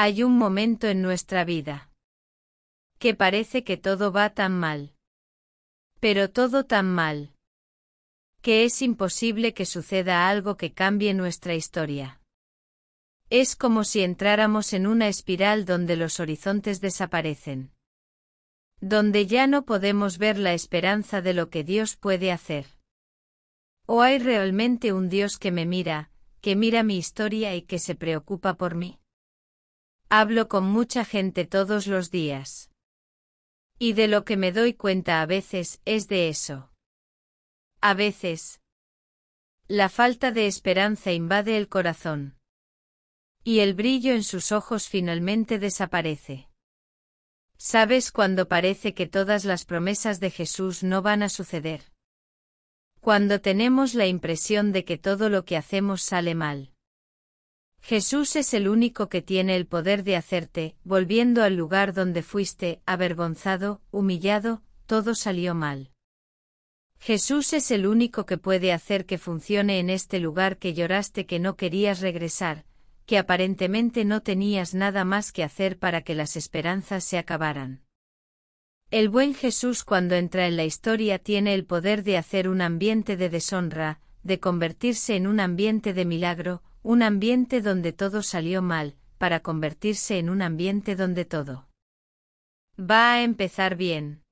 Hay un momento en nuestra vida que parece que todo va tan mal. Pero todo tan mal que es imposible que suceda algo que cambie nuestra historia. Es como si entráramos en una espiral donde los horizontes desaparecen. Donde ya no podemos ver la esperanza de lo que Dios puede hacer. ¿O hay realmente un Dios que me mira, que mira mi historia y que se preocupa por mí? Hablo con mucha gente todos los días. Y de lo que me doy cuenta a veces es de eso. A veces. La falta de esperanza invade el corazón. Y el brillo en sus ojos finalmente desaparece. Sabes cuando parece que todas las promesas de Jesús no van a suceder. Cuando tenemos la impresión de que todo lo que hacemos sale mal. Jesús es el único que tiene el poder de hacerte, volviendo al lugar donde fuiste, avergonzado, humillado, todo salió mal. Jesús es el único que puede hacer que funcione en este lugar que lloraste que no querías regresar, que aparentemente no tenías nada más que hacer para que las esperanzas se acabaran. El buen Jesús cuando entra en la historia tiene el poder de hacer un ambiente de deshonra, de convertirse en un ambiente de milagro, un ambiente donde todo salió mal, para convertirse en un ambiente donde todo va a empezar bien.